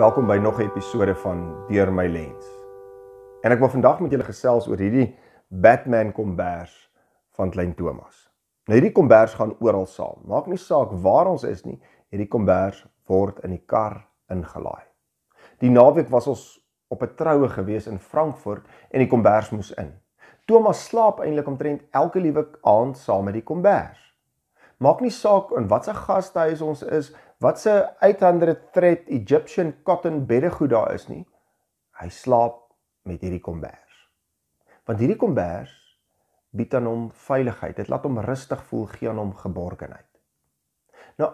Welkom by nog 'n episode van Deur my lens. En ek wil vandag met julle gesels oor hierdie Batman kombers van Klein Thomas. Nou hierdie kombers gaan oral saam. Maak nie saak waar ons is nie, hierdie kombers word in die kar ingelaai. Die naweek was ons op 'n troue gewees in Frankfurt en die kombers moes in. Thomas slaap eintlik omtrent elke liewe aand saam met die kombers. Maak nie saak in watter gastehuis ons is, wat se uithandre thread Egyptian cotton beddegoed daar is nie. Hy slaap met hierdie kombers. Want hierdie kombers bied aan hom veiligheid. Dit laat hom rustig voel, gee aan hom geborgenheid. Nou,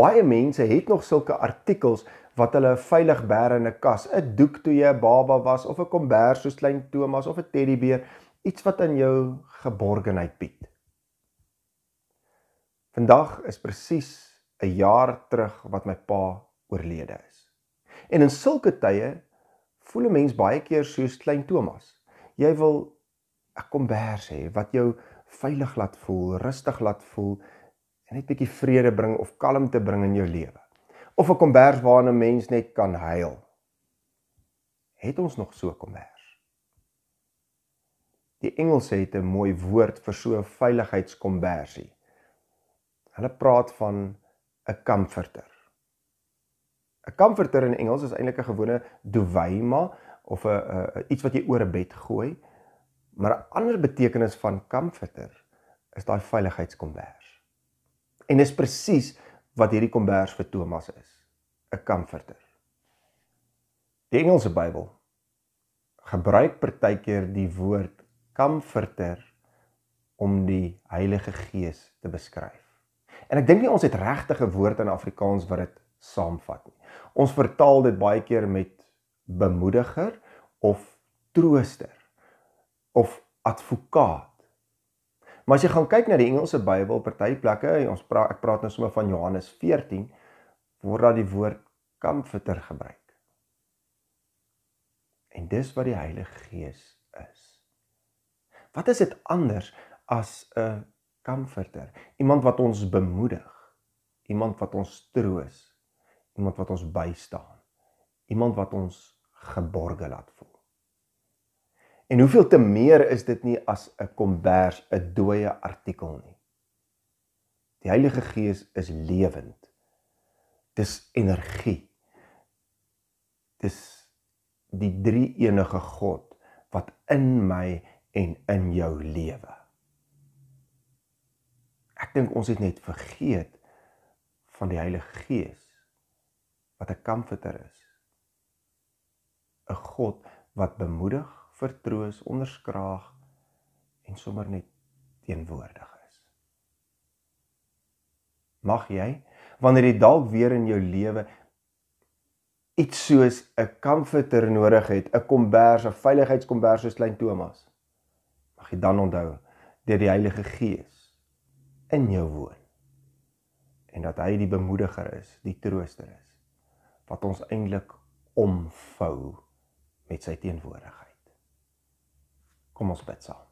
baie mense het nog sulke artikels wat hulle veilig bær in 'n kas, 'n doek toe jy 'n baba was of 'n kombers soos klein Thomas of 'n teddybeer, iets wat aan jou geborgenheid bied. Vandag is presies 'n jaar terug wat my pa oorlede is. En in sulke tye voel 'n mens baie keer soos klein Thomas. Jy wil 'n kombers hê wat jou veilig laat voel, rustig laat voel en net 'n bietjie vrede bring of kalmte bring in jou lewe. Of 'n kombers waarin 'n mens net kan huil. Het ons nog so 'n kombers? Die Engels het 'n mooi woord vir so 'n veiligheidskombersie hulle praat van 'n comforter. 'n Comforter in Engels is eintlik 'n gewone duvema of 'n iets wat jy oor 'n bed gooi. Maar 'n ander betekenis van comforter is daai veiligheidskombers. En dis presies wat hierdie kombers vir Thomas is, 'n comforter. Die Engelse Bybel gebruik partykeer die woord comforter om die Heilige Gees te beskryf. En ek dink nie ons het regtig 'n woord in Afrikaans wat dit saamvat nie. Ons vertaal dit baie keer met bemoediger of trooster of advokaat. Maar as jy gaan kyk na die Engelse Bybel, party plekke, ons praat ek praat nou sommer van Johannes 14 waar daai woord comforter gebruik. En dis wat die Heilige Gees is. Wat is dit anders as 'n comforter, iemand wat ons bemoedig, iemand wat ons troos, iemand wat ons bystaan, iemand wat ons geborge laat voel. En hoeveel te meer is dit nie as 'n kombers, 'n dooie artikel nie. Die Heilige Gees is lewend. Dis energie. Dis die drie-enige God wat in my en in jou lewe dink ons het net vergeet van die Heilige Gees wat 'n comforter is. 'n God wat bemoedig, vertroos, onderskraag en sommer net teenwoordig is. Mag jy wanneer jy dalk weer in jou lewe iets soos 'n comforter nodig het, 'n kombers, 'n veiligheidskombers soos klein Thomas, mag jy dan onthou deur die Heilige Gees in jou woon. En dat hy die bemoediger is, die trooster is wat ons eintlik omvou met sy teenwoordigheid. Kom ons bid saam.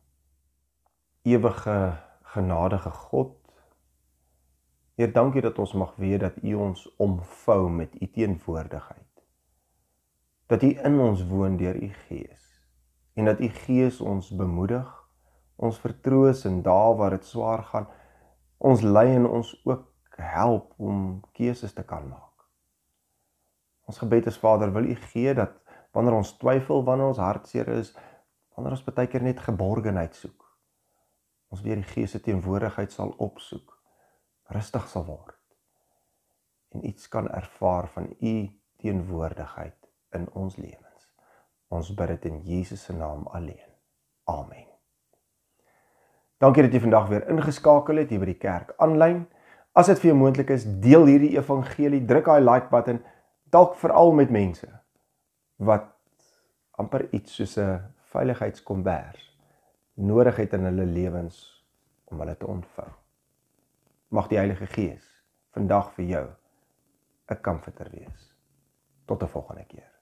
Ewige genadige God, Heer, dankie dat ons mag weet dat U ons omvou met U teenwoordigheid. Dat U in ons woon deur U Gees en dat U Gees ons bemoedig, ons vertroos in dae waar dit swaar gaan ons lei en ons ook help om keuses te kan maak. Ons gebed is Vader, wil U gee dat wanneer ons twyfel, wanneer ons hartseer is, wanneer ons baie keer net geborgenheid soek, ons weer die Gees se teenwoordigheid sal opsoek, rustig sal word en iets kan ervaar van U teenwoordigheid in ons lewens. Ons bid dit in Jesus se naam alleen. Amen. Dankie dat jy vandag weer ingeskakel het hier by die kerk aanlyn. As dit vir jou moontlik is, deel hierdie evangelie, druk daai like button dalk veral met mense wat amper iets soos 'n veiligheidskombers nodig het in hulle lewens om hulle te ontvou. Mag die Heilige Gees vandag vir jou 'n kampfitter wees. Tot 'n volgende keer.